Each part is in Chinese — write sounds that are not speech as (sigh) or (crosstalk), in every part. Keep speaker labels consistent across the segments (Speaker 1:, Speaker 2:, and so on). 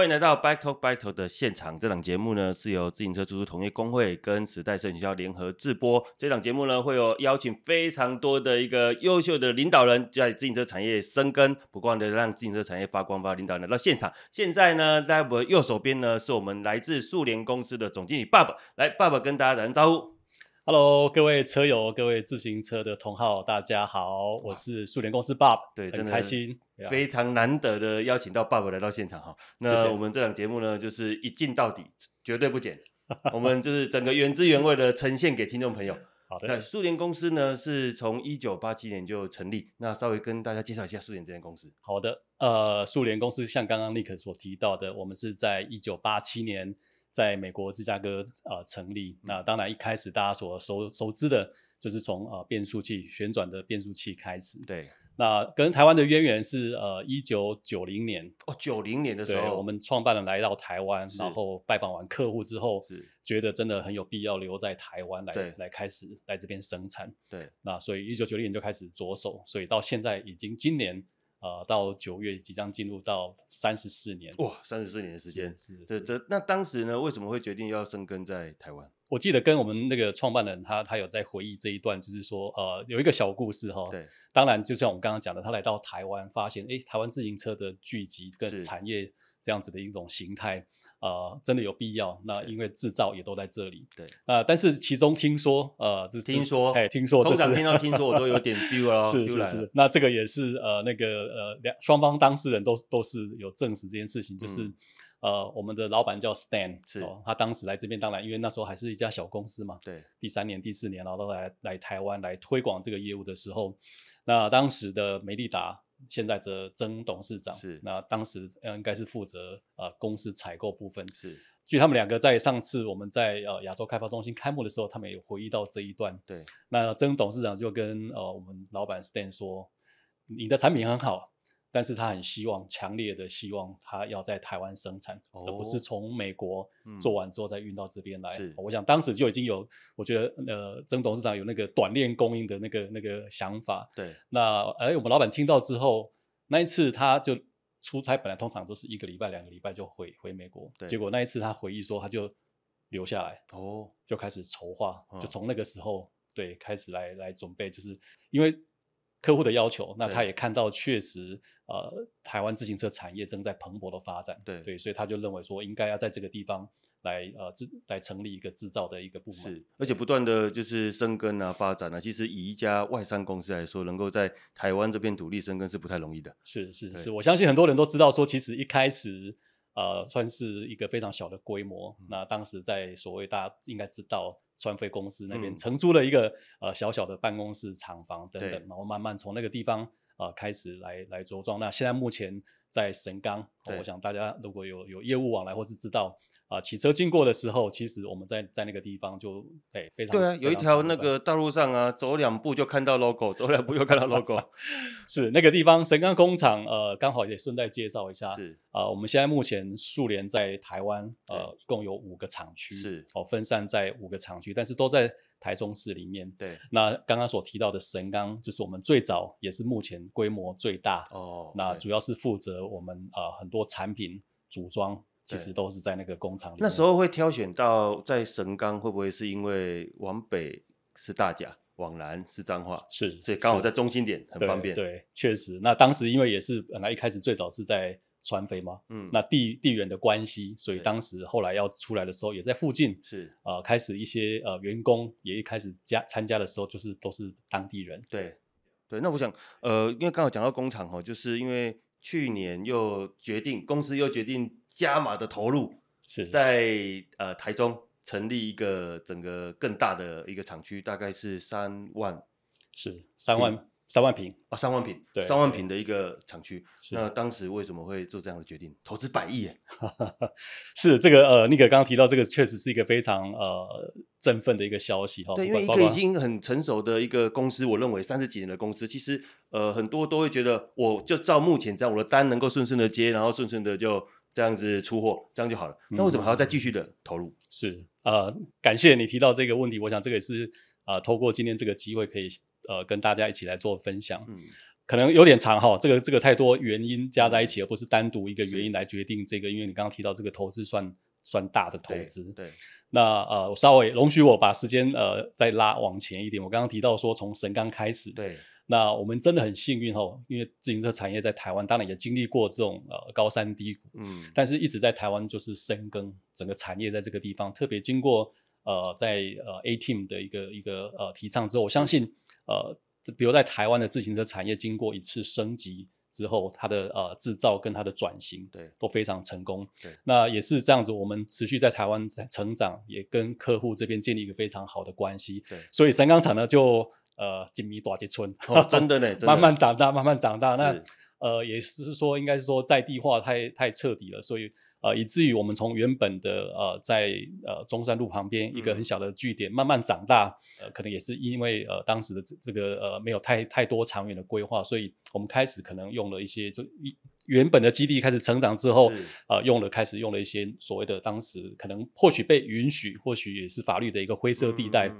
Speaker 1: 欢迎来到 Back Talk Back Talk 的现场。这档节目呢，是由自行车出租同业工会跟时代影学校联合制播。这档节目呢，会有邀请非常多的一个优秀的领导人，在自行车产业生根，不断的让自行车产业发光发。领导人到现场。现在呢，在我不右手边呢，是我们来自速联公司的总经理爸爸。来，爸爸跟大家打声招呼。Hello，各位车友，各位自行车的同好，大家好，我是速联公司 Bob，对，很开心，非常难得的邀请到 Bob 来到现场哈。那我们这档节目呢，就是一镜到底，绝对不剪，(laughs) 我们就是整个原汁原味的呈现给听众朋友。好的。那速联公司呢，是从一九八七年就成立，那稍微跟大家介绍一下苏联这间公司。好的，呃，苏联公司像刚刚 Nick 所提到的，我们是
Speaker 2: 在一九八七年。在美国芝加哥呃成立，那当然一开始大家所熟熟知的，就是从呃变速器旋转的变速器开始。对。那跟台湾的渊源是呃一九九零年。哦，九零年的时候。我们创办人来到台湾，然后拜访完客户之后，觉得真的很有必要留在台湾来来开始来这边生产。对。那所以一九九零年就开始着手，所以到现在已经今年。啊，到九月即将进入到三十四年哇，三十四年的时间是这这那当时呢，为什么会决定要生根在台湾？我记得跟我们那个创办人他他有在回忆这一段，就是说呃有一个小故事哈。对，当然就像我们刚刚讲的，他来到台湾，发现哎台湾自行车的聚集跟产业这样子的一种形态。啊，真的有必要？那因为制造也都在这里。对啊，但是其中听说，呃，听说，哎，听说，通常听到听说，我都有点 (laughs) feel 了。是是是，那这个也是呃，那个呃，两双方当事人都都是有证实这件事情，就是呃，我们的老板叫 Stan，是、哦，他当时来这边，当然因为那时候还是一家小公司嘛。对，第三年、第四年，然后都来来台湾来推广这个业务的时候，那当时的梅利达。现在的曾董事长是那当时呃应该是负责呃公司采购部分是。据他们两个在上次我们在呃亚洲开发中心开幕的时候，他们也回忆到这一段。对，那曾董事长就跟呃我们老板 Stan 说，你的产品很好。但是他很希望，强烈的希望，他要在台湾生产，而不是从美国做完之后再运到这边来。我想当时就已经有，我觉得呃，曾董事长有那个短链供应的那个那个想法。对。那而我们老板听到之后，那一次他就出差，本来通常都是一个礼拜、两个礼拜就回回美国。结果那一次他回忆说，他就留下来哦，就开始筹划，就从那个时候对开始来来准备，就是因为。客户的要求，那他也看到确实，呃，台湾自行车产业正在蓬勃的发展，对对，所以他就认为说应该要在这个地方来呃制来成立一个制造的一个部门，是，
Speaker 1: 而且不断的就是生根啊发展啊。其实以一家外商公司来说，能够在台湾这边独立生根是不太容易的。是是是，我相信很
Speaker 2: 多人都知道说，其实一开始呃算是一个非常小的规模，那当时在所谓大家应该知道。川飞公司那边承租了一个呃小小的办公室、厂房等等，然后慢慢从那个地方啊开始来来着装。那现在目前。在神冈，我想大家如果有有业务往来或是知道啊，骑车经过的时候，其实我们在在那个地方就哎非常对啊，有一条那个道路上啊，走两步就看到 logo，走两步就看到 logo，(laughs) 是那个地方神冈工厂，呃，刚好也顺带介绍一下，是啊，我们现在目前速联在台湾呃共有五个厂区，是哦分散在五个厂区，但是都在。台中市里面，对，那刚刚所提到的神冈，就是我们最早也是目前规模最大哦。那主要是负责我们啊很多产品组装，其实都是在那个工厂。
Speaker 1: 那时候会挑选到在神冈，会不会是因为往北是大甲，往南是彰化，是，所以刚好在中心点，很方便。对，确实。
Speaker 2: 那当时因为也是本来一开始最早是在。船肥吗？嗯，那地地缘的关系，所以当时后来要出来的时候也在附近。是啊，开始一些呃员工也开
Speaker 1: 始加参加的时候，就是都是当地人。对，对。那我想呃，因为刚好讲到工厂哦，就是因为去年又决定公司又决定加码的投入，是在呃台中成立一个整个更大的一个厂区，大概是三万，是三万。三万平啊，三万平，对，三万平的一个厂区。那当时为什么会做这样的决定？投资百亿，(laughs) 是这个呃，那个刚刚提到这个确实是一个非常呃振奋的一个消息哈。对，因为一个已经很成熟的一个公司，我认为三十几年的公司，其实呃很多都会觉得，我就照目前这样，我的单能够顺顺的接，然后顺顺的就这样子出货，这样就好了。那为什么还要再继续的投入？是啊，感谢你提到这个问题，我想这个也是
Speaker 2: 啊，透过今天这个机会可以。呃，跟大家一起来做分享，嗯，可能有点长哈，这个这个太多原因加在一起，而不是单独一个原因来决定这个。因为你刚刚提到这个投资，算算大的投资，对。那呃，稍微容许我把时间呃再拉往前一点。我刚刚提到说从神钢开始，对。那我们真的很幸运哈，因为自行车产业在台湾，当然也经历过这种呃高山低谷，嗯，但是一直在台湾就是深耕整个产业在这个地方，特别经过。呃，在呃 A team 的一个一个呃提倡之后，我相信呃，比如在台湾的自行车产业经过一次升级之后，它的呃制造跟它的转型，对，都非常成功。对，那也是这样子，我们持续在台湾在成长，也跟客户这边建立一个非常好的关系。对，所以神钢厂呢就呃紧密大吉村，真的呢，(laughs) 慢慢长大，慢慢长大。那。呃，也是说，应该是说，在地化太太彻底了，所以呃，以至于我们从原本的呃，在呃中山路旁边一个很小的据点，慢慢长大，呃，可能也是因为呃，当时的这这个呃，没有太太多长远的规划，所以我们开始可能用了一些就一。原本的基地开始成长之后，呃，用了开始用了一些所谓的当时可能或许被允许，或许也是法律的一个灰色地带，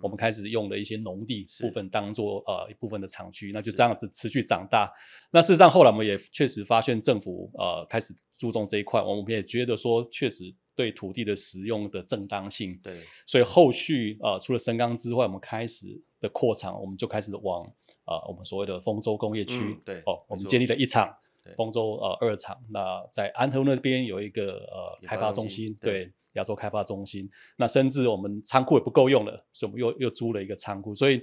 Speaker 2: 我们开始用了一些农地部分当做呃一部分的厂区，那就这样子持续长大。那事实上后来我们也确实发现政府呃开始注重这一块，我们也觉得说确实对土地的使用的正当性，对，所以后续呃除了深港之外，我们开始的扩厂，我们就开始往呃我们所谓的丰州工业区，对，
Speaker 1: 哦，我们建立了
Speaker 2: 一厂。丰州呃二厂那在安和那边有一个呃开发中心，对亚洲开发中心。那甚至我们仓库也不够用了，所以我们又又租了一个仓库，所以。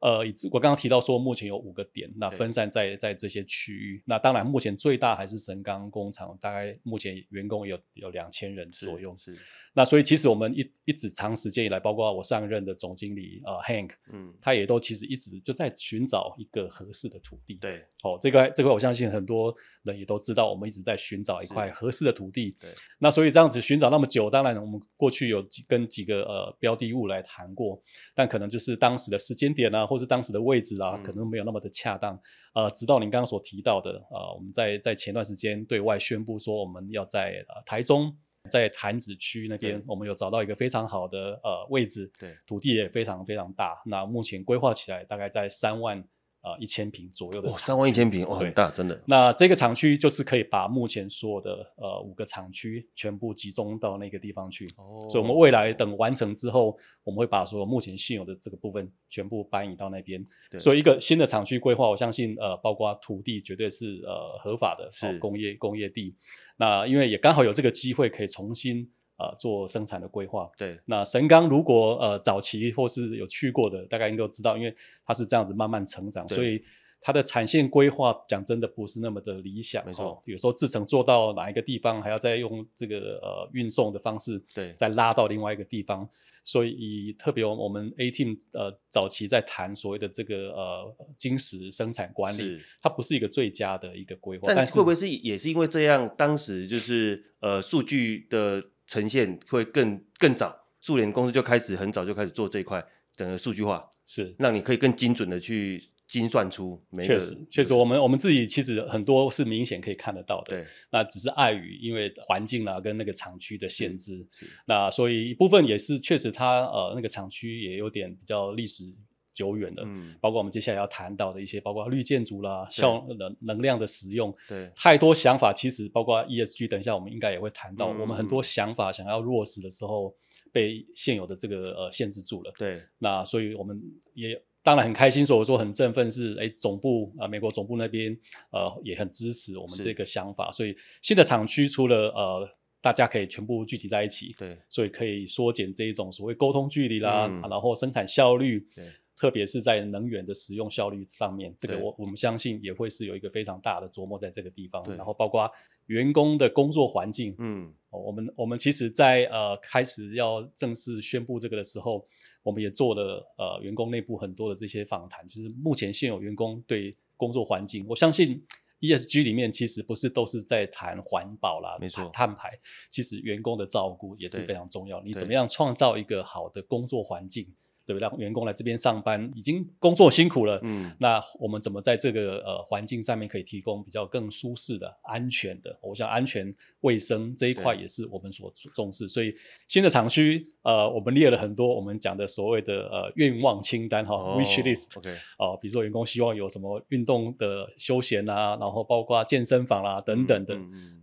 Speaker 2: 呃，我刚刚提到说，目前有五个点，那分散在在这些区域。那当然，目前最大还是神钢工厂，大概目前员工有有两千人左右。是。那所以，其实我们一一直长时间以来，包括我上任的总经理呃 h a n k 嗯，他也都其实一直就在寻找一个合适的土地。对。好，这个这个我相信很多人也都知道，我们一直在寻找一块合适的土地。对。那所以这样子寻找那么久，当然我们过去有几跟几个呃标的物来谈过，但可能就是当时的时间点呢。或是当时的位置啦，可能没有那么的恰当。呃，直到您刚刚所提到的，呃，我们在在前段时间对外宣布说，我们要在台中，在潭子区那边，我们有找到一个非常好的呃位置，对，土地也非常非常大。那目前规划起来，大概在三万。啊，一千平左右的，三万一千
Speaker 1: 平，哦，很大，真的。
Speaker 2: 那这个厂区就是可以把目前所有的呃五个厂区全部集中到那个地方去。哦，所以我们未来等完成之后，我们会把所有目前现有的这个部分全部搬移到那边。对，所以一个新的厂区规划，我相信呃，包括土地绝对是呃合法的，是工业工业地。那因为也刚好有这个机会可以重新。呃，做生产的规划，对。那神钢如果呃早期或是有去过的，大概应该都知道，因为它是这样子慢慢成长，所以它的产线规划讲真的不是那么的理想，没错。有时候制成做到哪一个地方，还要再用这个呃运送的方式，对，再拉到另外一个地方。所以特别我们 A team 呃早期在谈所谓的这个呃晶石生产管理，它不是一个最佳的一个规划，但会不会
Speaker 1: 是也是因为这样，当时就是呃数据的。呈现会更更早，速联公司就开始很早就开始做这一块个数据化，是让你可以更精准的去精算出。每确实，
Speaker 2: 确实，我们我们自己其实很多是明显可以看得到的，对，那只是碍于因为环境啊跟那个厂区的限制，那所以一部分也是确实，它呃那个厂区也有点比较历史。久远的，嗯，包括我们接下来要谈到的一些，包括绿建筑啦，效能能量的使用，对，太多想法。其实包括 ESG，等一下我们应该也会谈到。我们很多想法想要落实的时候，被现有的这个呃限制住了。对，那所以我们也当然很开心，或我说很振奋，是哎，总部啊，美国总部那边呃也很支持我们这个想法。所以新的厂区除了呃大家可以全部聚集在一起，对，所以可以缩减这一种所谓沟通距离啦，然后生产效率，对。特别是在能源的使用效率上面，这个我我们相信也会是有一个非常大的琢磨在这个地方。然后包括员工的工作环境，嗯，我们我们其实，在呃开始要正式宣布这个的时候，我们也做了呃员工内部很多的这些访谈，就是目前现有员工对工作环境，我相信 E S G 里面其实不是都是在谈环保啦，没错，碳排，其实员工的照顾也是非常重要。你怎么样创造一个好的工作环境？对不对？让员工来这边上班，已经工作辛苦了。嗯，那我们怎么在这个呃环境上面可以提供比较更舒适、的安全的？我想安全、卫生这一块也是我们所重视。所以新的厂区。呃，我们列了很多我们讲的所谓的呃愿望清单哈，wish list。哦，比如说员工希望有什么运动的休闲啊，然后包括健身房啦等等的，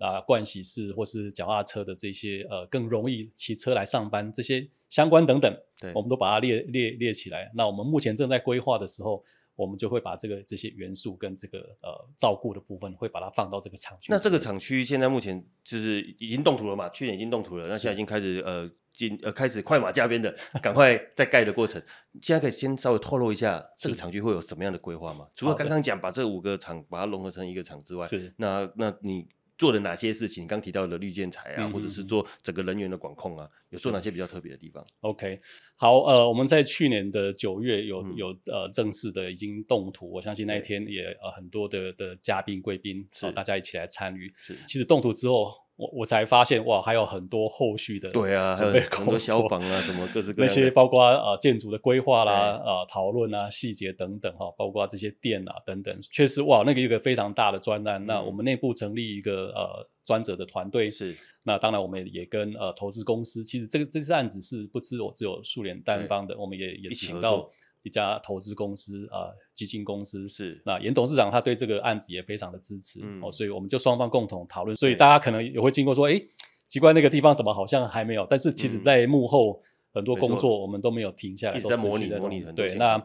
Speaker 2: 啊，盥洗室或是脚踏车的这些呃，更容易骑车来上班这些相关等等，我们都把它列列列起来。那我们目前正在规划的时候。我们就会把这个这些元素跟这个呃照
Speaker 1: 顾的部分，会把它放到这个厂区。那这个厂区现在目前就是已经动土了嘛？去年已经动土了，那现在已经开始呃进呃开始快马加鞭的赶快在盖的过程。现在可以先稍微透露一下这个厂区会有什么样的规划吗？除了刚刚讲把这五个厂把它融合成一个厂之外，是那那你。做了哪些事情？刚提到的绿建材啊，或者是做整个人员的管控啊，有做哪些比较特别的地方？OK，好，呃，我们在去年的
Speaker 2: 九月有有呃正式的已经动土，我相信那一天也呃很多的的嘉宾贵宾是大家一起来参与。其实动土之后。我我才发现哇，还有很多后续的对啊，很多消防啊，什么各式各样的那些，包括呃建筑的规划啦、呃讨论啊、细节等等哈，包括这些店啊等等，确实哇，那个一个非常大的专案。那我们内部成立一个呃专责的团队，是那当然我们也跟呃投资公司，其实这个这次案子是不只我只有苏联单方的，我们也也请到。一家投资公司啊，基金公司是那严董事长，他对这个案子也非常的支持，嗯，所以我们就双方共同讨论，所以大家可能也会经过说，哎，奇怪那个地方怎么好像还没有，但是其实在幕后很多工作我们都没有停下来，一直在模拟，模拟对，那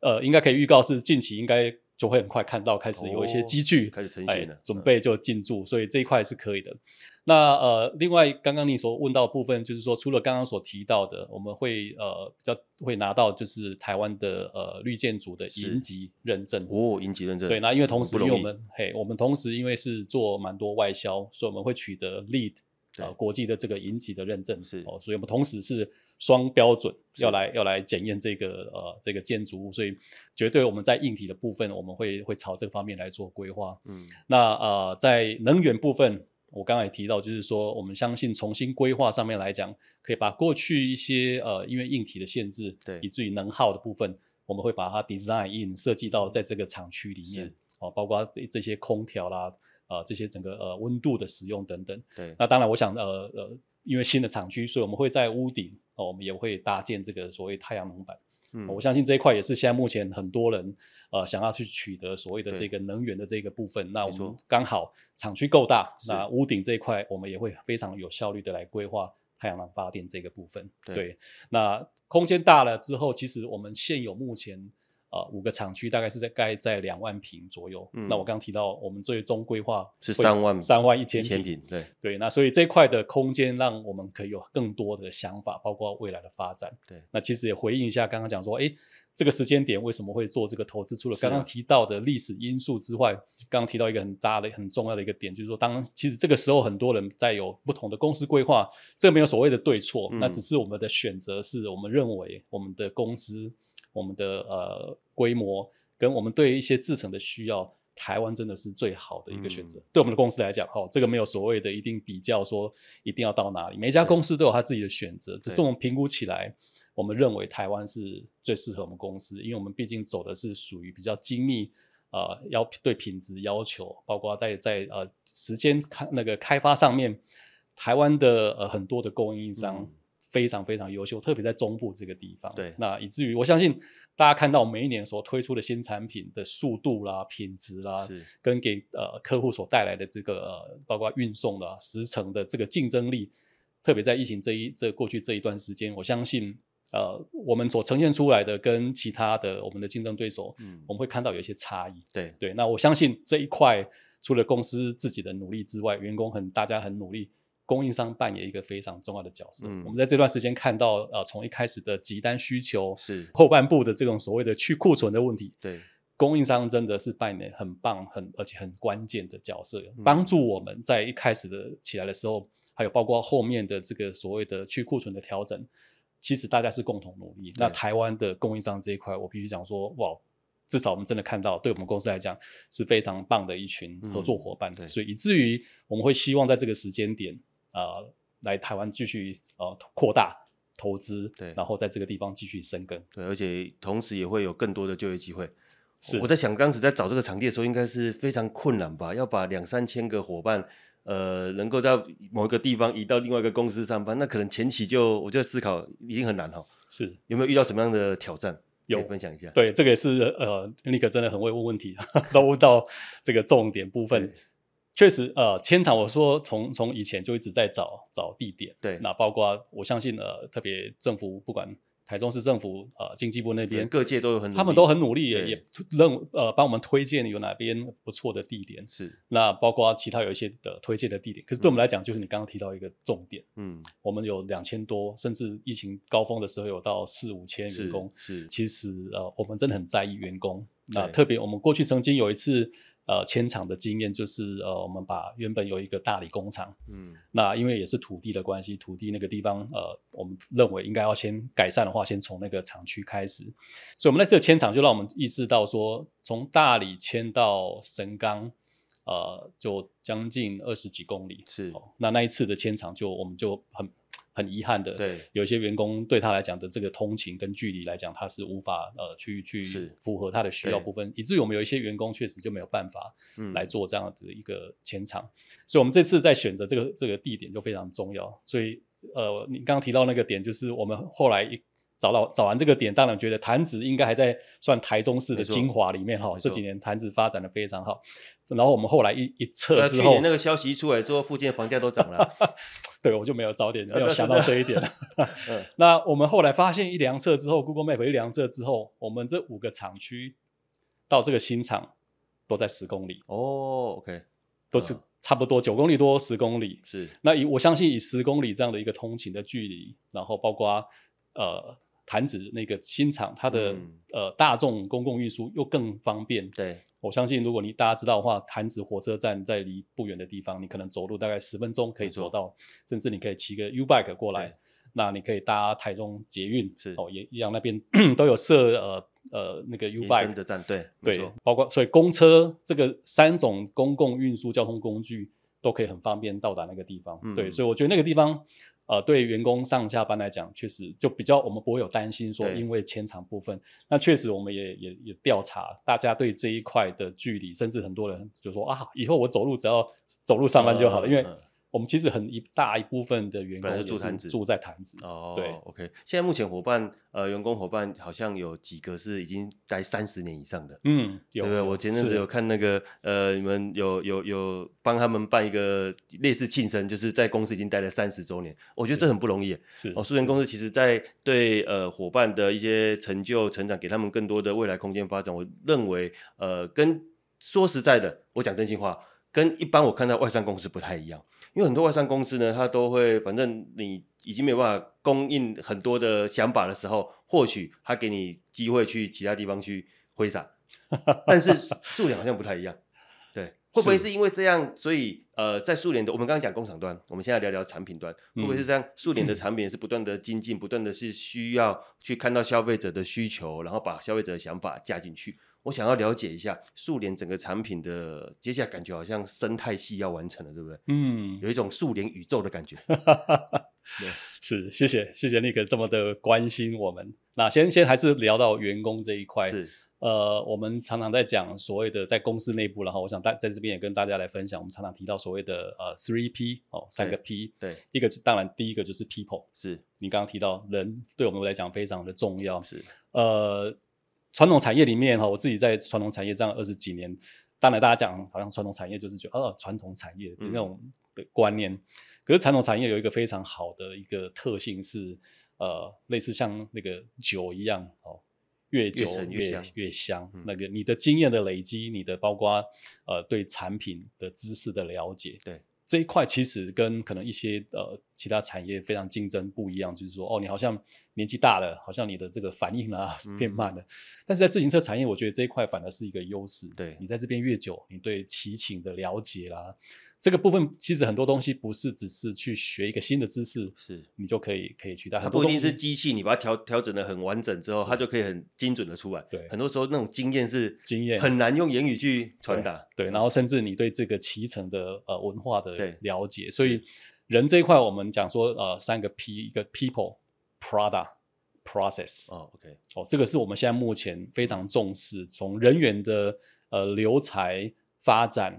Speaker 2: 呃，应该可以预告是近期应该就会很快看到开始有一些积聚，开始成型，准备就进驻，所以这一块是可以的。那呃，另外，刚刚你所问到部分，就是说，除了刚刚所提到的，我们会呃比较会拿到，就是台湾的呃绿建筑的银级
Speaker 1: 认证。哦，银级认证。对，那因为同时，因为我们
Speaker 2: 嘿，我们同时因为是做蛮多外销，所以我们会取得 Lead 国际的这个银级的认证。是哦，所以我们同时是双标准，要来要来检验这个呃这个建筑物，所以绝对我们在硬体的部分，我们会会朝这方面来做规划。嗯，那呃在能源部分。我刚才也提到，就是说，我们相信重新规划上面来讲，可以把过去一些呃，因为硬体的限制，对，以至于能耗的部分，我们会把它 design in 设计到在这个厂区里面，哦，包括这些空调啦，呃，这些整个呃温度的使用等等，对。那当然，我想呃呃，因为新的厂区，所以我们会在屋顶哦，我们也会搭建这个所谓太阳能板。嗯，我相信这一块也是现在目前很多人呃想要去取得所谓的这个能源的这个部分。那我们刚好厂区够大，那屋顶这一块我们也会非常有效率的来规划太阳能发电这个部分。对，那空间大了之后，其实我们现有目前。啊，五个厂区大概是在盖在两万平左右。嗯，那我刚刚提到我们最终规划是三万三万一千平，对对。那所以这块的空间让我们可以有更多的想法，包括未来的发展。对，那其实也回应一下刚刚讲说，哎，这个时间点为什么会做这个投资？除了刚刚提到的历史因素之外，刚刚提到一个很大的、很重要的一个点，就是说，当其实这个时候很多人在有不同的公司规划，这没有所谓的对错，那只是我们的选择是我们认为我们的公司。我们的呃规模跟我们对一些制成的需要，台湾真的是最好的一个选择。对我们的公司来讲，哈，这个没有所谓的一定比较，说一定要到哪里，每家公司都有他自己的选择。只是我们评估起来，我们认为台湾是最适合我们公司，因为我们毕竟走的是属于比较精密啊，要对品质要求，包括在在呃时间开那个开发上面，台湾的呃很多的供应商。非常非常优秀，特别在中部这个地方。对，那以至于我相信大家看到每一年所推出的新产品的速度啦、品质啦，跟给呃客户所带来的这个包括运送啦、时程的这个竞争力，特别在疫情这一这过去这一段时间，我相信呃我们所呈现出来的跟其他的我们的竞争对手，嗯，我们会看到有一些差异。对对，那我相信这一块除了公司自己的努力之外，员工很大家很努力。供应商扮演一个非常重要的角色。嗯，我们在这段时间看到，呃，从一开始的集单需求，是后半部的这种所谓的去库存的问题。对，供应商真的是扮演很棒、很而且很关键的角色，帮助我们在一开始的起来的时候，还有包括后面的这个所谓的去库存的调整，其实大家是共同努力。那台湾的供应商这一块，我必须讲说，哇，至少我们真的看到，对我们公司来讲是非常棒的一群合作伙伴。对，所以以至于我们会希望在这个时间点。呃，来台湾
Speaker 1: 继续呃扩大投资，对，然后在这个地方继续生根，对，而且同时也会有更多的就业机会。是，我在想当时在找这个场地的时候，应该是非常困难吧？要把两三千个伙伴，呃，能够在某一个地方移到另外一个公司上班，那可能前期就我就思考一定很难哈。是，有没有遇到什么样的挑战？有，分享一下。对，这个也是呃尼克真的很会问问题，(laughs) 都到这个重点
Speaker 2: 部分。确实，呃，千场我说从从以前就一直在找找地点，对，那包括我相信，呃，特别政府不管台中市政府，呃，经济部那边各界都有很，他们都很努力，也认呃帮我们推荐有哪边不错的地点，是，那包括其他有一些的推荐的地点，可是对我们来讲，就是你刚刚提到一个重点，嗯，我们有两千多，甚至疫情高峰的时候有到四五千员工，是，其实呃，我们真的很在意员工，那特别我们过去曾经有一次。呃，迁厂的经验就是，呃，我们把原本有一个大理工厂，嗯，那因为也是土地的关系，土地那个地方，呃，我们认为应该要先改善的话，先从那个厂区开始，所以我们那次的迁厂就让我们意识到说，从大理迁到神冈。呃，就将近二十几公里，是，那那一次的迁厂就我们就很。很遗憾的，对有些员工对他来讲的这个通勤跟距离来讲，他是无法呃去去符合他的需要部分，以至于我们有一些员工确实就没有办法来做这样子一个前场，所以我们这次在选择这个这个地点就非常重要。所以呃，你刚刚提到那个点，就是我们后来一。找到找完这个点，当然觉得潭子应该还在算台中市的精华里面哈。这几年潭子发展的非常好，然后我们
Speaker 1: 后来一一测之后，那个消息一出来之后，附近的房价都涨了。(laughs) 对，我就没有早点没有想到这一点。(laughs)
Speaker 2: 那我们后来发现一量测之后，Google Map 一量测之后，我们这五个厂区到这个新厂都在十公里哦，OK，都是差不多九公里多十公里。是，那以我相信以十公里这样的一个通勤的距离，然后包括呃。潭子那个新厂，它的呃大众公共运输又更方便。对，我相信如果你大家知道的话，潭子火车站在离不远的地方，你可能走路大概十分钟可以走到，甚至你可以骑个 U bike 过来。那你可以搭台中捷运，哦，也一样，那边 (clears throat) 都有设呃呃那个 U bike 的
Speaker 1: 站，对，对，
Speaker 2: 包括所以公车这个三种公共运输交通工具都可以很方便到达那个地方。对，所以我觉得那个地方。呃，对员工上下班来讲，确实就比较，我们不会有担心说，因为前场部分，那确实我们也也也调查，大家对这一块的距离，甚至很多人就说啊，以后我走路只要走路上班就好了，因为。我们其实很大一部分的员工住住在坛
Speaker 1: 子哦，对，OK。现在目前伙伴呃，员工伙伴好像有几个是已经待三十年以上的，嗯，有。我前阵子有看那个呃，你们有有有帮他们办一个类似庆生，就是在公司已经待了三十周年，我觉得这很不容易。是哦，苏联公司其实，在对呃伙伴的一些成就成长，给他们更多的未来空间发展，我认为呃，跟说实在的，我讲真心话。跟一般我看到外商公司不太一样，因为很多外商公司呢，他都会反正你已经没有办法供应很多的想法的时候，或许他给你机会去其他地方去挥洒，(laughs) 但是数量好像不太一样。对，(laughs) 会不会是因为这样，所以呃，在数量的我们刚刚讲工厂端，我们现在聊聊产品端，会不会是这样？数量的产品是不断的精进，不断的是需要去看到消费者的需求，然后把消费者的想法加进去。我想要了解一下速联整个产品的接下来，感觉好像生态系要完成了，对不对？嗯，有一种速联宇宙的感觉。(laughs)
Speaker 2: 是，谢谢，谢谢 n i 这么的关心我们。那先先还是聊到员工这一块。是，呃，我们常常在讲所谓的在公司内部，然后我想在在这边也跟大家来分享。我们常常提到所谓的呃 three P 哦，三个 P。对，一个是当然第一个就是 people，是你刚刚提到人对我们来讲非常的重要。是，呃。传统产业里面哈，我自己在传统产业这样二十几年，当然大家讲好像传统产业就是觉得哦传统产业那种的观念，可是传统产业有一个非常好的一个特性是呃类似像那个酒一样哦，越久越香越香。那个你的经验的累积，你的包括呃对产品的知识的了解，对这一块其实跟可能一些呃。其他产业非常竞争不一样，就是说，哦，你好像年纪大了，好像你的这个反应啊变慢了。但是在自行车产业，我觉得这一块反而是一个优势。对你在这边越久，你对骑行的了解啦，这个部分其实很多东西不是只是去学一个新的知识，是你就可以可以取代。它不一定是
Speaker 1: 机器，你把它调调整的很完整之后，它就可以很精准的出来。对，很多时候那种经验是经验很难用言语去传达。对，然后
Speaker 2: 甚至你对这个骑乘的呃文化的了解，所以。人这一块，我们讲说，呃，三个 P，一个 People、Product、Process。哦，OK，哦，这个是我们现在目前非常重视，从人员的呃留才发展，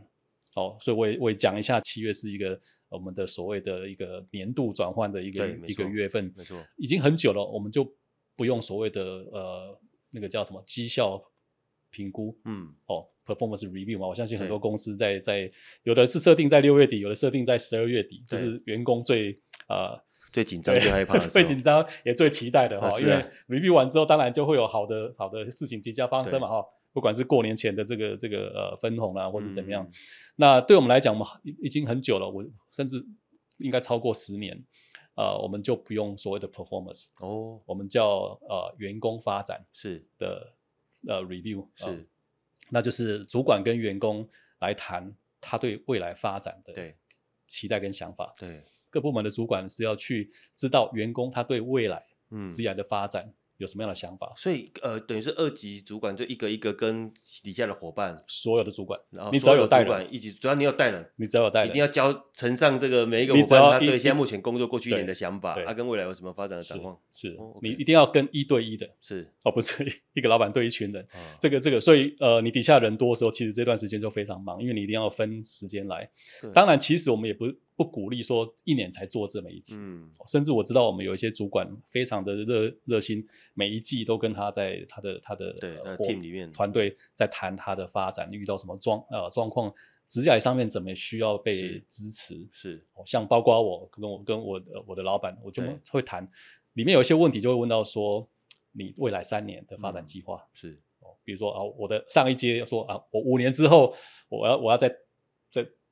Speaker 2: 哦，所以我也我也讲一下，七月是一个我们的所谓的一个年度转换的一个一个月份，没错，已经很久了，我们就不用所谓的呃那个叫什么绩效评估，嗯，哦。Performance Review 嘛，我相信很多公司在在有的是设定在六月底，有的设定在十二月底，就是员工最呃
Speaker 1: 最紧张、最害怕、(laughs) 最紧
Speaker 2: 张也最期待的哈。因为 Review 完之后，当然就会有好的好的事情即将发生嘛哈。不管是过年前的这个这个呃分红啦，或者怎么样，那对我们来讲嘛，已已经很久了，我甚至应该超过十年啊，我们就不用所谓的 Performance 哦，我们叫呃员工发展是的呃 Review 是。那就是主管跟员工来谈他对未来发展的期待跟想法。对，各部门的主管是要去知道员工他对未来嗯，职来的发展。有什么样的想法？所
Speaker 1: 以，呃，等于是二级主管就一个一个跟底下的伙伴，所有的主管，然后你只要有带管一级，主要你有带人，你只要有带，一定要教呈上这个每一个伙伴他对现在目前工作过去一年的想法，他跟未来有什么发展的展望？是你一定要
Speaker 2: 跟一对一的，是哦，不是一个老板对一群人，这个这个，所以，呃，你底下人多的时候，其实这段时间就非常忙，因为你一定要分时间来。当然，其实我们也不。不鼓励说一年才做这么一次，嗯，甚至我知道我们有一些主管非常的热热心，每一季都跟他在他的他的对 team 里面团队在谈他的发展，遇到什么状呃状况，指甲上面怎么需要被支持，是，像包括我跟我跟我我的老板，我就会谈，里面有一些问题就会问到说你未来三年的发展计划是，比如说啊，我的上一阶说啊，我五年之后我要我要在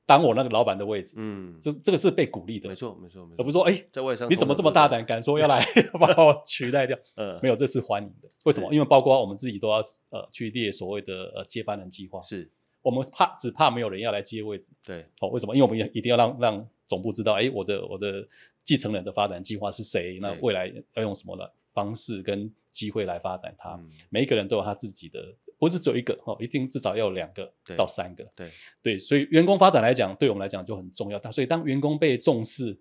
Speaker 2: 当我那个老板的位置，嗯，这这个是被鼓励的，没错没错没错。而不是说，哎，在外商，你怎么这么大胆，敢说要来 (laughs) 把我取代掉？嗯，没有，这是欢迎的。为什么？因为包括我们自己都要呃去列所谓的呃接班人计划，是我们怕只怕没有人要来接位置。对，哦，为什么？因为我们要一定要让让总部知道，哎，我的我的继承人的发展计划是谁，那未来要用什么了。方式跟机会来发展他，每一个人都有他自己的，不是只有一个哦，一定至少要有两个到三个，对对，所以员工发展来讲，对我们来讲就很重要。但所以当员工被重视，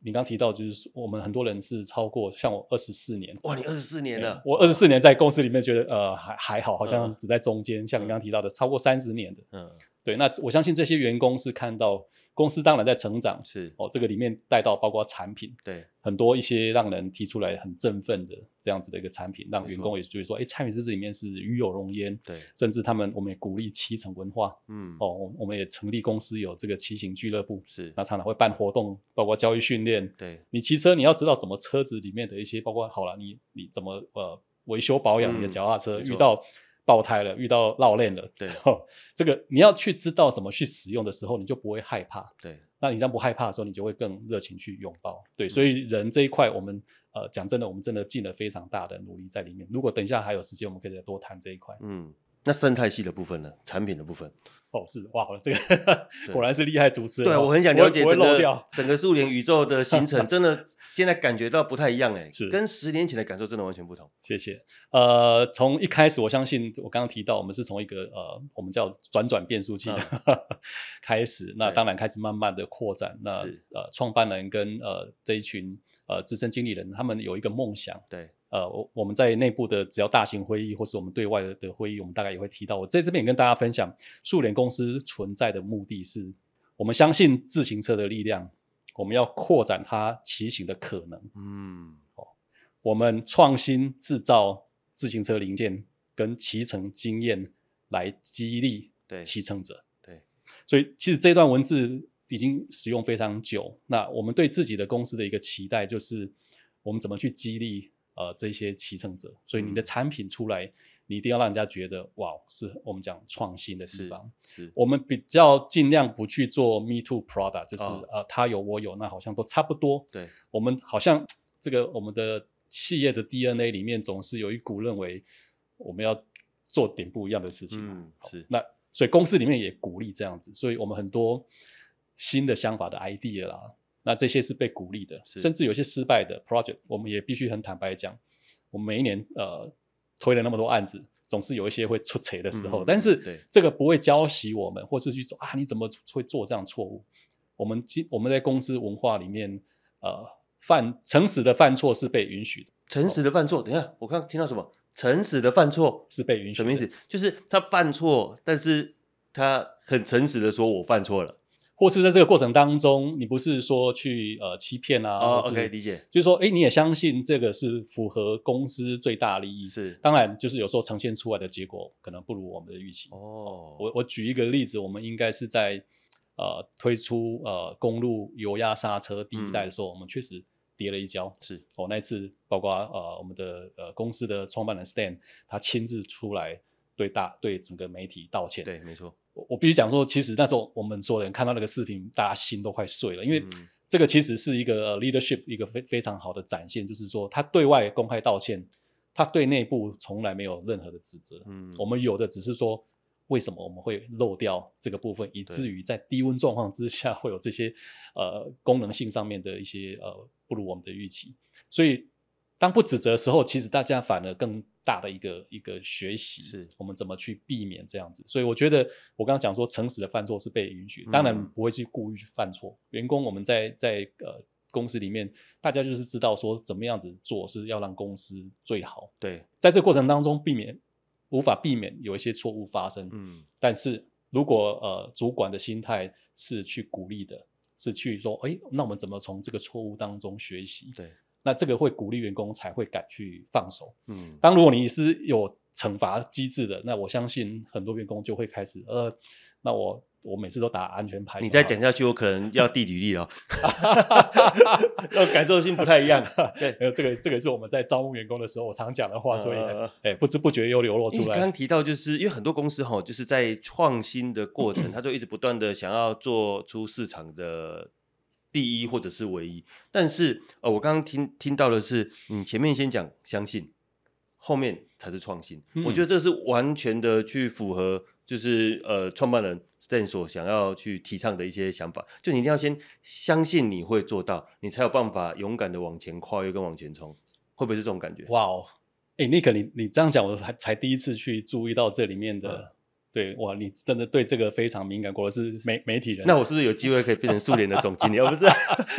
Speaker 2: 你刚提到就是我们很多人是超过像我二十四年，哇，你二十四年了，我二十四年在公司里面觉得呃还还好好像只在中间，像你刚刚提到的超过三十年的，嗯，对，那我相信这些员工是看到。公司当然在成长，是哦，这个里面带到包括产品，对很多一些让人提出来很振奋的这样子的一个产品，让员工也注意说，哎，产品其实里面是与有容焉，对，甚至他们我们也鼓励七乘文化，嗯，哦，我们也成立公司有这个骑行俱乐部，是，那常常会办活动，包括教育训练，对，你骑车你要知道怎么车子里面的一些，包括好了，你你怎么呃维修保养你的脚踏车，遇到。爆胎了，遇到落链了，对，(laughs) 这个你要去知道怎么去使用的时候，你就不会害怕。对，那你这样不害怕的时候，你就会更热情去拥抱。对，所以人这一块，我们呃讲真的，我们真的尽了非常大的努力在里面。如果等一下还有时间，我们可以再多谈这一块。
Speaker 1: 嗯。那生态系的部分呢？产品的部分？
Speaker 2: 哦，是哇，好了，这个 (laughs) 果然是厉害主持人。对我很想了解整个
Speaker 1: 整个苏联宇宙的形成，(laughs) 真的现在感觉到不太一样哎，是跟十年前的感受真的完全不同。谢谢。呃，从
Speaker 2: 一开始，我相信我刚刚提到，我们是从一个呃，我们叫转转变速器 (laughs) 开始，那当然开始慢慢的扩展。那呃，创办人跟呃这一群呃资深经理人，他们有一个梦想，对。呃，我我们在内部的只要大型会议，或是我们对外的的会议，我们大概也会提到。我在这边也跟大家分享，速联公司存在的目的是，我们相信自行车的力量，我们要扩展它骑行的可能。嗯，哦，我们创新制造自行车零件跟骑乘经验来激励对骑乘者。对，所以其实这段文字已经使用非常久。那我们对自己的公司的一个期待就是，我们怎么去激励？呃，这些骑乘者，所以你的产品出来，你一定要让人家觉得哇，是我们讲创新的地方。是，我们比较尽量不去做 me too product，就是呃，他有我有，那好像都差不多。对，我们好像这个我们的企业的 DNA 里面总是有一股认为我们要做点不一样的事情。嗯，是那所以公司里面也鼓励这样子，所以我们很多新的想法的 ID e a 啦。那这些是被鼓励的，甚至有些失败的 project，我们也必须很坦白讲，我们每一年呃推了那么多案子，总是有一些会出错的时候，但是这个不会教习我们，或是去做啊，你怎么会做这样错误？我们今我们在公司文化里面，呃，犯
Speaker 1: 诚实的犯错是被允许的。诚实的犯错，等一下，我看听到什么？诚实的犯错是被允许？什么意思？就是他犯错，但是他很诚实的说，我犯错了。
Speaker 2: 或是在这个过程当中，你不是说去呃欺骗啊？哦，OK，理解。就是说，哎，你也相信这个是符合公司最大利益。是，当然，就是有时候呈现出来的结果可能不如我们的预期。哦，我我举一个例子，我们应该是在呃推出呃公路油压刹车第一代的时候，我们确实跌了一跤。是，哦，那次包括呃我们的呃公司的创办人 Stan，他亲自出来对大对整个媒体道歉。对，没错。我必须讲说，其实那时候我们所有人看到那个视频，大家心都快碎了，因为这个其实是一个 leadership，一个非非常好的展现，就是说他对外公开道歉，他对内部从来没有任何的指责。嗯，我们有的只是说，为什么我们会漏掉这个部分，以至于在低温状况之下会有这些呃功能性上面的一些呃不如我们的预期，所以。当不指责的时候，其实大家反而更大的一个一个学习，是我们怎么去避免这样子。所以我觉得，我刚刚讲说，诚实的犯错是被允许，当然不会去故意去犯错。员工我们在在呃公司里面，大家就是知道说怎么样子做是要让公司最好。对，在这过程当中，避免无法避免有一些错误发生。嗯，但是如果呃主管的心态是去鼓励的，是去说，哎，那我们怎么从这个错误当中学习？对。那这个会鼓励员工才会敢去放手。嗯，当如果你是有惩罚机制的，那我相信很多员工就会开始呃，那我我每次都打
Speaker 1: 安全牌。你再讲下去，我可能要递履历了。哈哈哈
Speaker 2: 哈哈，那感受性不太一样。(laughs) 对，没有这个，这个是我们在招募员工的时候我常讲的话，所以
Speaker 1: 哎，不知不觉又流露出来。刚提到就是因为很多公司哈，就是在创新的过程，它就一直不断的想要做出市场的。第一或者是唯一，但是呃，我刚刚听听到的是，你前面先讲相信，后面才是创新。我觉得这是完全的去符合，就是呃，创办人 Stan 所想要去提倡的一些想法。就你一定要先相信你会做到，你才有办法勇敢的往前跨越跟往前冲。会不会是这种感觉？哇哦，哎，Nick，你你这样讲，我还才
Speaker 2: 第一次去注意到这里面的。对哇，你真的对这个非常敏感，果然是媒媒体人。那我是不是有机会可以变成苏联的总经理？(laughs) 我不是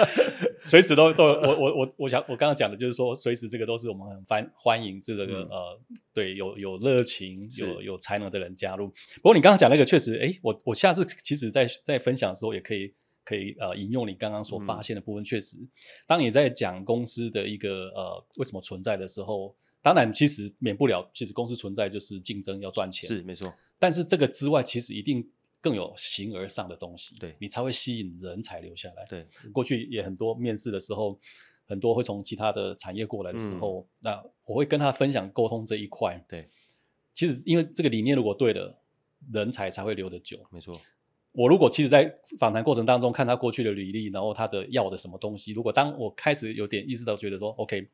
Speaker 2: (laughs) 随时都都我我我我想我刚刚讲的就是说，随时这个都是我们很欢欢迎这个呃，对有有热情、有有才能的人加入。不过你刚刚讲那个确实，哎，我我下次其实在在分享的时候也可以可以呃引用你刚刚所发现的部分。确实，当你在讲公司的一个呃为什么存在的时候。当然，其实免不了，其实公司存在就是竞争，要赚钱是没错。但是这个之外，其实一定更有形而上的东西，对你才会吸引人才留下来。对，过去也很多面试的时候，很多会从其他的产业过来的时候，那我会跟他分享沟通这一块。对，其实因为这个理念如果对了，人才才会留得久。没错，我如果其实，在访谈过程当中看他过去的履历，然后他的要的什么东西，如果当我开始有点意识到，觉得说 OK。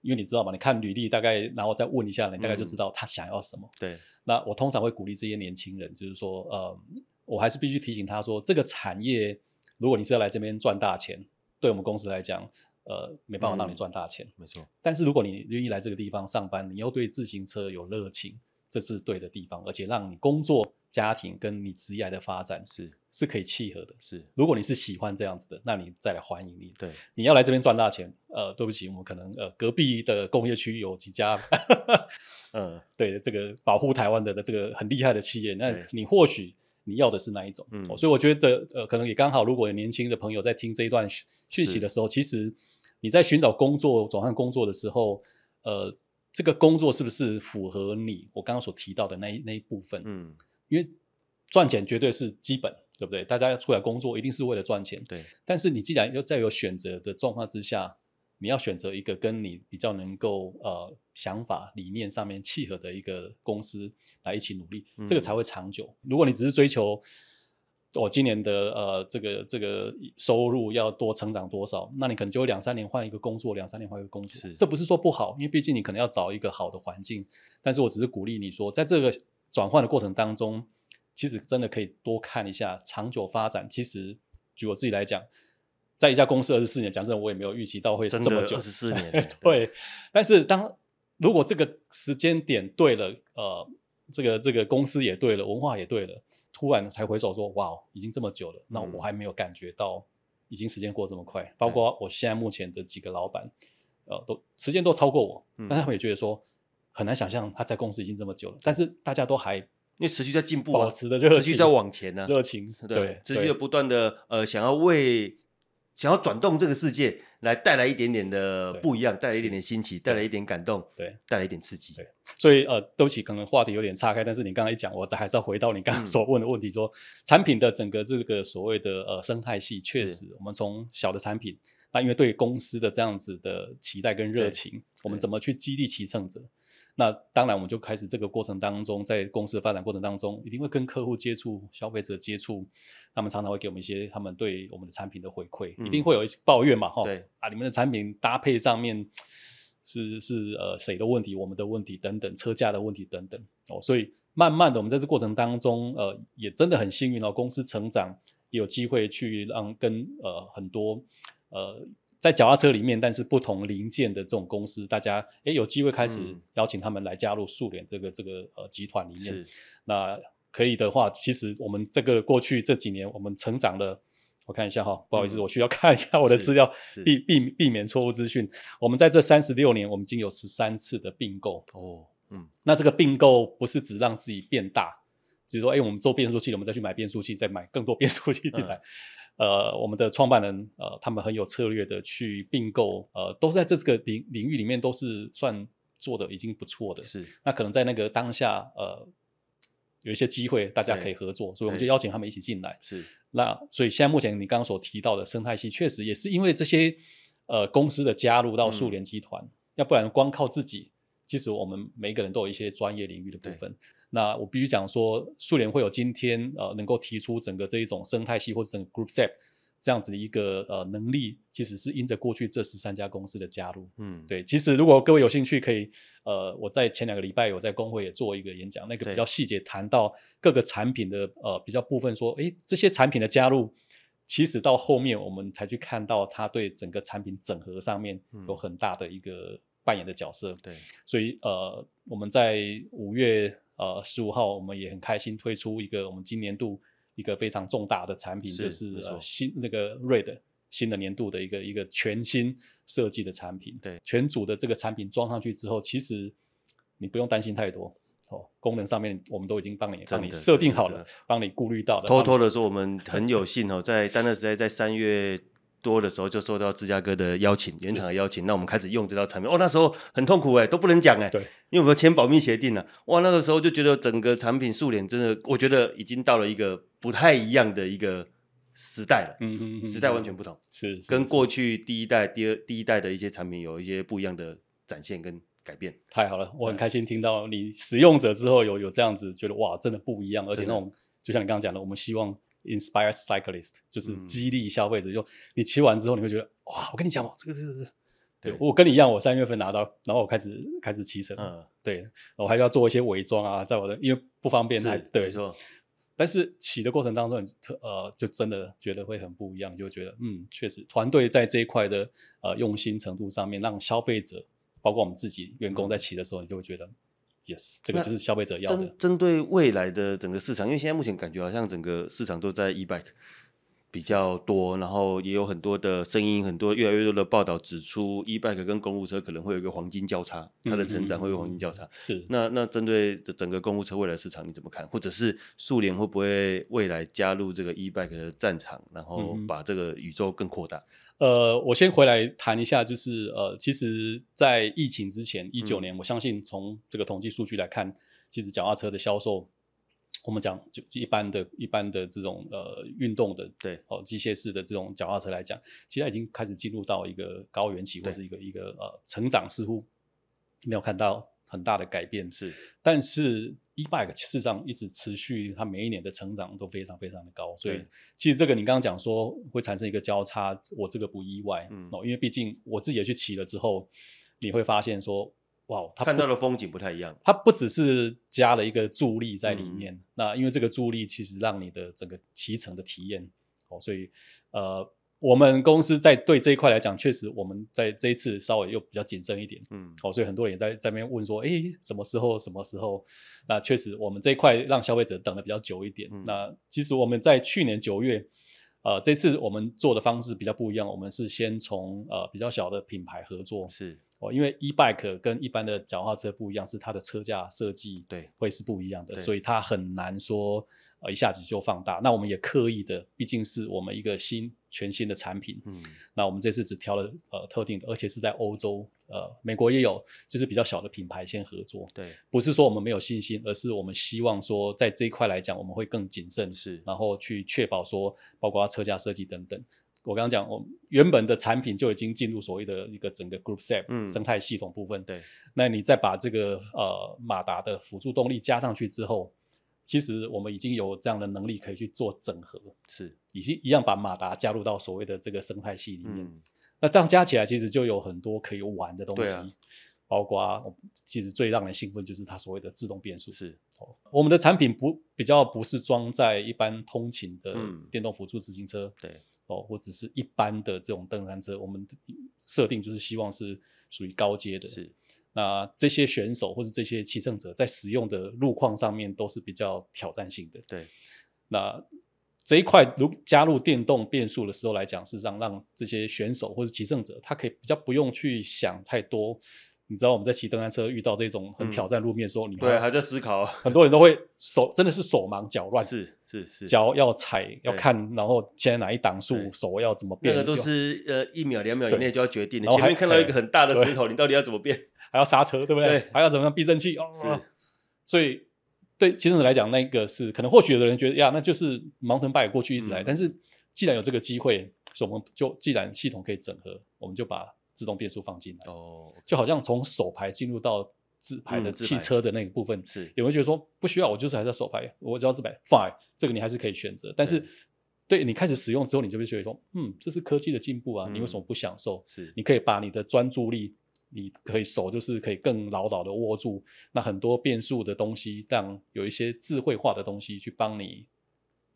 Speaker 2: 因为你知道嘛，你看履历大概，然后再问一下，你大概就知道他想要什么。对，那我通常会鼓励这些年轻人，就是说，呃，我还是必须提醒他说，这个产业，如果你是要来这边赚大钱，对我们公司来讲，呃，没办法让你赚大钱。没错，但是如果你愿意来这个地方上班，你又对自行车有热情，这是对的地方，而且让你工作。家庭跟你职业的发展是是可以契合的。是，如果你是喜欢这样子的，那你再来欢迎你。对，你要来这边赚大钱，呃，对不起，我们可能呃隔壁的工业区有几家，嗯，(laughs) 对，这个保护台湾的这个很厉害的企业，那你或许你要的是那一种。嗯，所以我觉得呃，可能也刚好，如果有年轻的朋友在听这一段讯息的时候，其实你在寻找工作、转换工作的时候，呃，这个工作是不是符合你我刚刚所提到的那那一部分？嗯。因为赚钱绝对是基本，对不对？大家要出来工作，一定是为了赚钱。对。但是你既然又在有选择的状况之下，你要选择一个跟你比较能够呃想法理念上面契合的一个公司来一起努力，这个才会长久。如果你只是追求我今年的呃这个这个收入要多成长多少，那你可能就两三年换一个工作，两三年换一个工作。这不是说不好，因为毕竟你可能要找一个好的环境。但是我只是鼓励你说，在这个。转换的过程当中，其实真的可以多看一下长久发展。其实，举我自己来讲，在一家公司二十四年，讲真的，我也没有预期到会这么久。二十四 (laughs) 年，对。但是，当如果这个时间点对了，呃，这个这个公司也对了，文化也对了，突然才回首说，哇，已经这么久了，那我还没有感觉到已经时间过这么快。包括我现在目前的几个老板，呃，都时间都超过我，但他们也觉得说。很难想象他在公司已经这么久了，但是大家都还因
Speaker 1: 为持续在进步，保持的热情，持续在往前呢，热情，对，持续的不断的呃，想要为想要转动这个世界，来带来一点点的不一样，带来一点点新奇，带来一点感动，对，带来一点刺激。对，所以呃，都起，
Speaker 2: 可能话题有点岔开，但是你刚刚一讲，我这还是要回到你刚所问的问题，说产品的整个这个所谓的呃生态系，确实，我们从小的产品，那因为对公司的这样子的期待跟热情，我们怎么去激励骑乘者？那当然，我们就开始这个过程当中，在公司发展过程当中，一定会跟客户接触、消费者接触，他们常常会给我们一些他们对我们的产品的回馈，一定会有一些抱怨嘛，哈，对，啊，你们的产品搭配上面是是呃谁的问题，我们的问题等等，车价的问题等等，哦，所以慢慢的我们在这过程当中，呃，也真的很幸运哦，公司成长，有机会去让跟呃很多呃。在脚踏车里面，但是不同零件的这种公司，大家诶有机会开始邀请他们来加入速联这个这个呃集团里面。那可以的话，其实我们这个过去这几年我们成长的，我看一下哈，不好意思，我需要看一下我的资料，避避避免错误资讯。我们在这三十六年，我们已经有十三次的并购。
Speaker 1: 哦，嗯，
Speaker 2: 那这个并购不是只让自己变大，就是说诶我们做变速器我们再去买变速器，再买更多变速器进来。呃，我们的创办人呃，他们很有策略的去并购，呃，都是在这个领领域里面都是算做的已经不错的。是，那可能在那个当下呃，有一些机会大家可以合作，所以我们就邀请他们一起进来。是，那所以现在目前你刚刚所提到的生态系，确实也是因为这些呃公司的加入到数联集团，要不然光靠自己，其实我们每个人都有一些专业领域的部分。那我必须讲说，苏联会有今天，呃，能够提出整个这一种生态系或者整个 GroupSet 这样子的一个呃能力，其实是因着过去这十三家公司的加入。嗯，对。其实如果各位有兴趣，可以，呃，我在前两个礼拜有在工会也做一个演讲，那个比较细节谈到各个产品的呃比较部分，说，诶这些产品的加入，其实到后面我们才去看到它对整个产品整合上面有很大的一个扮演的角色。对。所以呃，我们在五月。呃，十五号我们也很开心推出一个我们今年度一个非常重大的产品，就是新那个 e 的新的年度的一个一个全新设计的产品。对，全组的这个产品装上去之后，其实你不用担心太多哦，功能上面我们都已经帮你帮你设定好了，帮你顾虑到了。偷偷的说，我们很
Speaker 1: 有幸哦，在丹那是在在三月。多的时候就受到芝加哥的邀请，原厂的邀请，那我们开始用这套产品，哦，那时候很痛苦哎，都不能讲哎，对，因为我们签保密协定呢，哇，那个时候就觉得整个产品素脸真的，我觉得已经到了一个不太一样的一个时代了，嗯嗯嗯，时代完全不同，是跟过去第一代、第二、第一代的一些产品有一些不一样的展现跟改变。太好了，我很开心听到你使用
Speaker 2: 者之后有有这样子觉得哇，真的不一样，而且那种就像你刚刚讲的，我们希望。Inspire cyclist，就是激励消费者。就你骑完之后，你会觉得哇！我跟你讲哦，这个是对我跟你一样，我三月份拿到，然后我开始开始骑车。嗯，对，我还要做一些伪装啊，在我的因为不方便。对，没错。但是骑的过程当中，呃，就真的觉得会很不一样。就会觉得嗯，确实团队在这一块的呃用心程度上面，让消费者包括我们自己员工在骑的时候，你就会觉得。Yes，这个就是消费者要的。针
Speaker 1: 针对未来的整个市场，因为现在目前感觉好像整个市场都在 e-bike 比较多，然后也有很多的声音，很多越来越多的报道指出，e-bike 跟公务车可能会有一个黄金交叉，它的成长会有黄金交叉。是。那那针对整个公务车未来市场你怎么看？或者是苏联会不会未来加入这个 e-bike 的战场，然后把这个宇宙更扩大？
Speaker 2: 呃，我先回来谈一下，就是呃，其实，在疫情之前，一九年，我相信从这个统计数据来看，其实脚踏车的销售，我们讲就一般的、一般的这种呃运动的对哦机械式的这种脚踏车来讲，其实已经开始进入到一个高原期，或者是一个一个呃成长似乎没有看到很大的改变。是，但是。e bike 事实上一直持续，它每一年的成长都非常非常的高，所以其实这个你刚刚讲说会产生一个交叉，我这个不意外哦，因为毕竟我自己也去骑了之后，你会发现说哇，它看到的风景不太一样，它不只是加了一个助力在里面，那因为这个助力其实让你的整个骑乘的体验哦，所以呃。我们公司在对这一块来讲，确实我们在这一次稍微又比较谨慎一点，嗯，哦，所以很多人也在在边问说，哎，什么时候？什么时候？那确实我们这一块让消费者等的比较久一点。那其实我们在去年九月，呃，这次我们做的方式比较不一样，我们是先从呃比较小的品牌合作，是，哦，因为 e bike 跟一般的脚踏车不一样，是它的车架设计对会是不一样的，所以它很难说。呃，一下子就放大。那我们也刻意的，毕竟是我们一个新全新的产品。嗯，那我们这次只挑了呃特定的，而且是在欧洲，呃，美国也有，就是比较小的品牌先合作。对，不是说我们没有信心，而是我们希望说在这一块来讲，我们会更谨慎，是，然后去确保说，包括车架设计等等。我刚刚讲，我原本的产品就已经进入所谓的一个整个 Group Set 生态系统部分。对，那你再把这个呃马达的辅助动力加上去之后。其实我们已经有这样的能力，可以去做整合，是已经一样把马达加入到所谓的这个生态系里面。那这样加起来，其实就有很多可以玩的东西，啊，包括其实最让人兴奋就是它所谓的自动变速。是，哦，我们的产品不比较不是装在一般通勤的电动辅助自行车，对哦，或者是一般的这种登山车，我们设定就是希望是属于高阶的，是。那这些选手或者这些骑乘者在使用的路况上面都是比较挑战性的。对，那这一块如加入电动变速的时候来讲，事实上让这些选手或者骑乘者，他可以比较不用去想太多。你知道我们在骑登山车遇到这种很挑战路面的时候，你对还在思考，很多人都会手真的是手忙脚乱，(laughs) 是是是，脚要踩要看，然后现在哪一档数手要怎么变，那个都是
Speaker 1: 呃一秒两秒以内就要决定的。前面看到一个很大的石头，你
Speaker 2: 到底要怎么变？还要刹车，对不对？还要怎么样？避震器哦。所以对骑手来讲，那个是可能，或许有的人觉得呀，那就是盲吞败过去一直来。但是既然有这个机会，所以我们就既然系统可以整合，我们就把自动变速放进来哦。就好像从手排进入到自排的汽车的那个部分，是。有人觉得说不需要，我就是还在手排，我只要自排。fine，这个你还是可以选择。但是对你开始使用之后，你就会觉得说，嗯，这是科技的进步啊，你为什么不享受？是。你可以把你的专注力。你可以手就是可以更牢牢的握住那很多变速的东西，让有一些智慧化的东西去帮你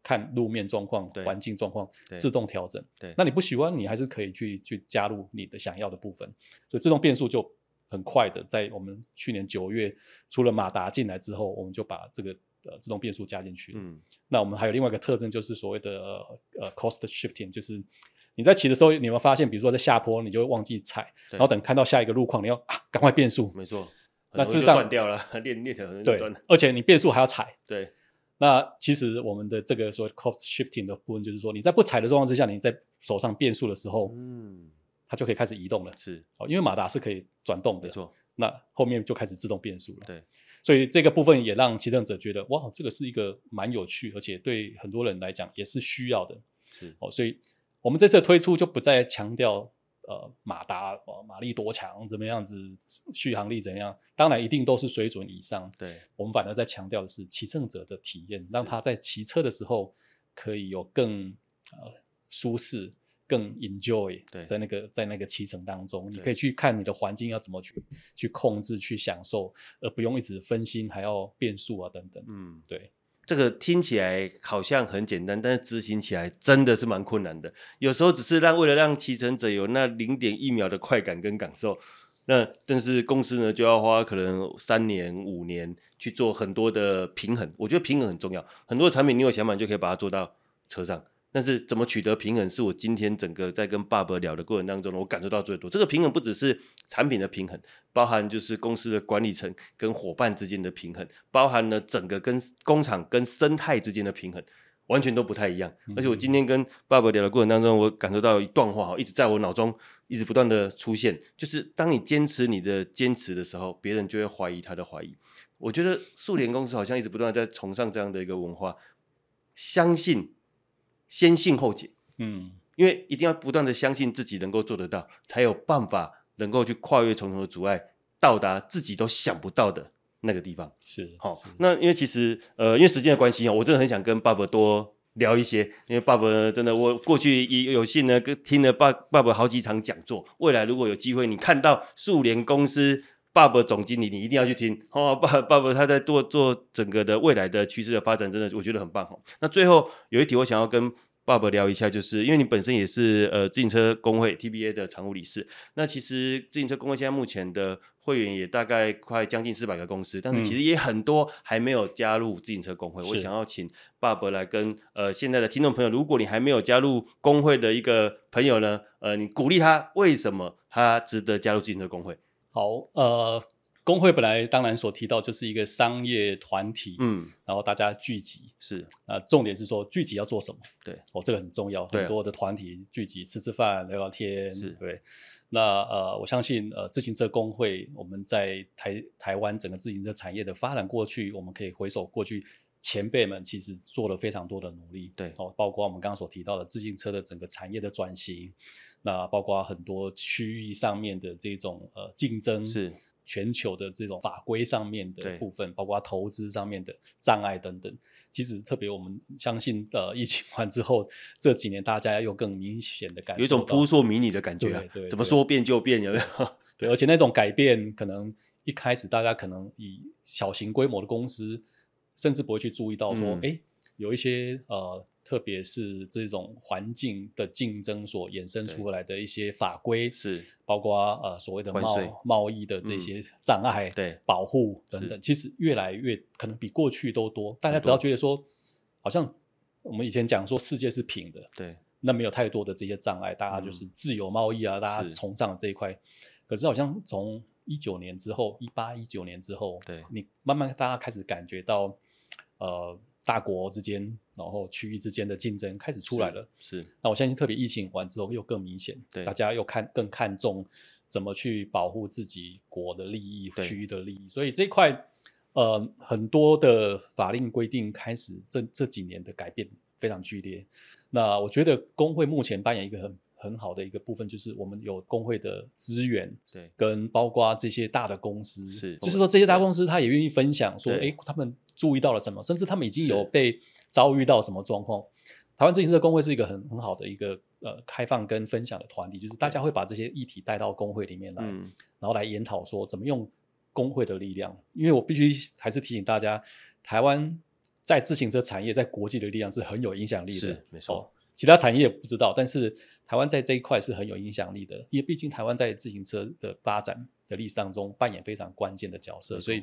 Speaker 2: 看路面状况、环境状况，自动调整。对，那你不喜欢，你还是可以去去加入你的想要的部分。所以自动变速就很快的，在我们去年九月，除了马达进来之后，我们就把这个呃自动变速加进去。嗯，那我们还有另外一个特征，就是所谓的呃 cost shifting，就是。你在骑的时候，你有没有发现，比如说在下坡，你就忘记踩，然后等看到下一个路况，你要啊，赶快变速。没错，那事实上断掉了，链链条对，而且你变速还要踩。(laughs) 对，那其实我们的这个说 cogs shifting 的部分，就是说你在不踩的状况之下，你在手上变速的时候，嗯，它就可以开始移动了。是，哦，因为马达是可以转动的，没错，那后面就开始自动变速了。对，所以这个部分也让骑乘者觉得，哇，这个是一个蛮有趣，而且对很多人来讲也是需要的。是，哦，所以。我们这次的推出就不再强调呃马达马力多强怎么样子续航力怎样，当然一定都是水准以上。对，我们反而在强调的是骑乘者的体验，让他在骑车的时候可以有更呃舒适、更 enjoy。在那个在那个骑乘当中，你可以去看你的环境要怎么去去控制、去享受，而不用一直分心还要变
Speaker 1: 速啊等等。嗯，对。这个听起来好像很简单，但是执行起来真的是蛮困难的。有时候只是让为了让骑乘者有那零点一秒的快感跟感受，那但是公司呢就要花可能三年五年去做很多的平衡。我觉得平衡很重要，很多产品你有想法就可以把它做到车上。但是怎么取得平衡，是我今天整个在跟爸爸聊的过程当中，我感受到最多。这个平衡不只是产品的平衡，包含就是公司的管理层跟伙伴之间的平衡，包含了整个跟工厂跟生态之间的平衡，完全都不太一样。而且我今天跟爸爸聊的过程当中，我感受到一段话哦，一直在我脑中一直不断的出现，就是当你坚持你的坚持的时候，别人就会怀疑他的怀疑。我觉得速联公司好像一直不断在崇尚这样的一个文化，相信。先信后解，嗯，因为一定要不断的相信自己能够做得到，才有办法能够去跨越重重的阻碍，到达自己都想不到的那个地方。是，好，那因为其实，呃，因为时间的关系啊，我真的很想跟爸爸多聊一些，因为爸爸真的，我过去也有幸呢，跟听了爸爸爸好几场讲座。未来如果有机会，你看到数联公司。爸爸总经理，你一定要去听哦！爸爸爸他在做做整个的未来的趋势的发展，真的我觉得很棒哈。那最后有一题，我想要跟爸爸聊一下，就是因为你本身也是呃自行车工会 TBA 的常务理事。那其实自行车工会现在目前的会员也大概快将近四百个公司，但是其实也很多还没有加入自行车工会。我想要请爸爸来跟呃现在的听众朋友，如果你还没有加入工会的一个朋友呢，呃，你鼓励他为什么他值得加入自行车工会？好，
Speaker 2: 呃，工会本来当然所提到就是一个商业团体，嗯，然后大家聚集是，呃，重点是说聚集要做什么？对，哦，这个很重要，很多的团体聚集吃吃饭、聊聊天，是对。那呃，我相信呃，自行车工会我们在台台湾整个自行车产业的发展过去，我们可以回首过去。前辈们其实做了非常多的努力，对哦，包括我们刚刚所提到的自行车的整个产业的转型，那包括很多区域上面的这种呃竞争，是全球的这种法规上面的部分，包括投资上面的障碍等等。其实，特别我们相信，呃，疫情完之后这几年，大家有更明显的感，有一种扑朔迷
Speaker 1: 离的感觉，对对，怎么说变就变，有没有？
Speaker 2: (laughs) 对，而且那种改变，可能一开始大家可能以小型规模的公司。甚至不会去注意到说，哎，有一些呃，特别是这种环境的竞争所衍生出来的一些法规，是包括呃所谓的贸贸易的这些障碍、对保护等等，其实越来越可能比过去都多。大家只要觉得说，好像我们以前讲说世界是平的，对，那没有太多的这些障碍，大家就是自由贸易啊，大家崇尚这一块。可是好像从一九年之后，一八一九年之后，对，你慢慢大家开始感觉到。呃，大国之间，然后区域之间的竞争开始出来了。是，那我相信，特别疫情完之后，又更明显，对，大家又看更看重怎么去保护自己国的利益、区域的利益。所以这一块，呃，很多的法令规定开始这这几年的改变非常剧烈。那我觉得工会目前扮演一个很很好的一个部分，就是我们有工会的资源，对，跟包括这些大的公司，是，就是说这些大公司他也愿意分享，说，哎，他们。注意到了什么？甚至他们已经有被遭遇到什么状况？台湾自行车工会是一个很很好的一个呃开放跟分享的团体，就是大家会把这些议题带到工会里面来，然后来研讨说怎么用工会的力量。因为我必须还是提醒大家，台湾在自行车产业在国际的力量是很有影响力的，没错。其他产业不知道，但是。台湾在这一块是很有影响力的，因为毕竟台湾在自行车的发展的历史当中扮演非常关键的角色，所以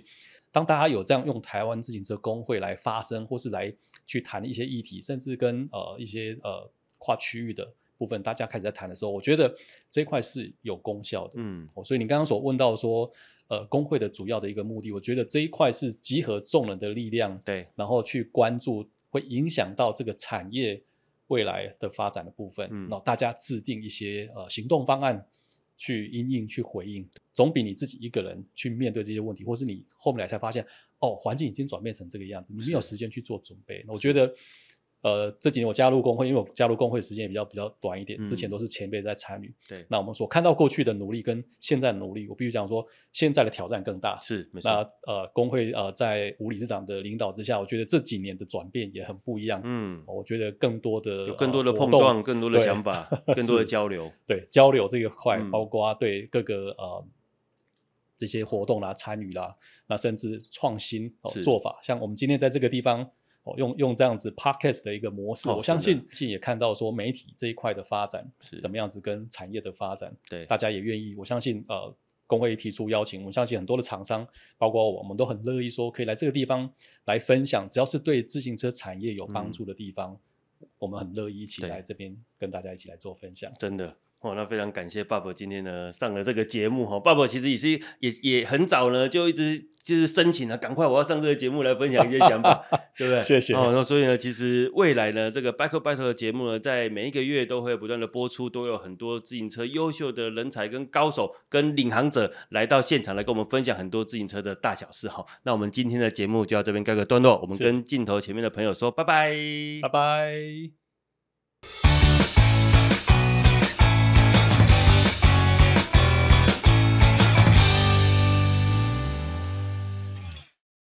Speaker 2: 当大家有这样用台湾自行车工会来发声，或是来去谈一些议题，甚至跟呃一些呃跨区域的部分大家开始在谈的时候，我觉得这一块是有功效的。嗯，所以你刚刚所问到说，呃，工会的主要的一个目的，我觉得这一块是集合众人的力量，对，然后去关注会影响到这个产业。未来的发展的部分，那大家制定一些呃行动方案去因应去回应，总比你自己一个人去面对这些问题，或是你后面来才发现哦，环境已经转变成这个样子，你没有时间去做准备。我觉得。呃，这几年我加入工会，因为我加入工会时间也比较比较短一点，之前都是前辈在参与。对，那我们所看到过去的努力跟现在的努力，我必须讲说现在的挑战更大。是，没错。那呃，工会呃，在吴理事长的领导之下，我觉得这几年的转变也很不一样。嗯，我觉得更多的有更多的碰撞，更多的想法，更多的交流。对，交流这一块，包括对各个呃这些活动啦参与啦，那甚至创新哦做法，像我们今天在这个地方。用用这样子 podcast 的一个模式，我相信，也看到说媒体这一块的发展是怎么样子，跟产业的发展，对大家也愿意。我相信，呃，工会提出邀请，我相信很多的厂商，包括我们都很乐意说可以来这个地方来分享，只要是对自行车产业有帮助的地方，我们很乐意一起来这
Speaker 1: 边跟大家一起来做分享，真的。哦，那非常感谢爸爸今天呢上了这个节目哈，爸爸其实也是也也很早呢就一直就是申请了，赶快我要上这个节目来分享一些想法，(laughs) 对不对？谢谢。哦，那所以呢，其实未来呢这个 Bike Battle 的节目呢，在每一个月都会不断的播出，都有很多自行车优秀的人才跟高手跟领航者来到现场来跟我们分享很多自行车的大小事哈。那我们今天的节目就到这边盖个段落，我们跟镜头前面的朋友说拜拜，拜拜。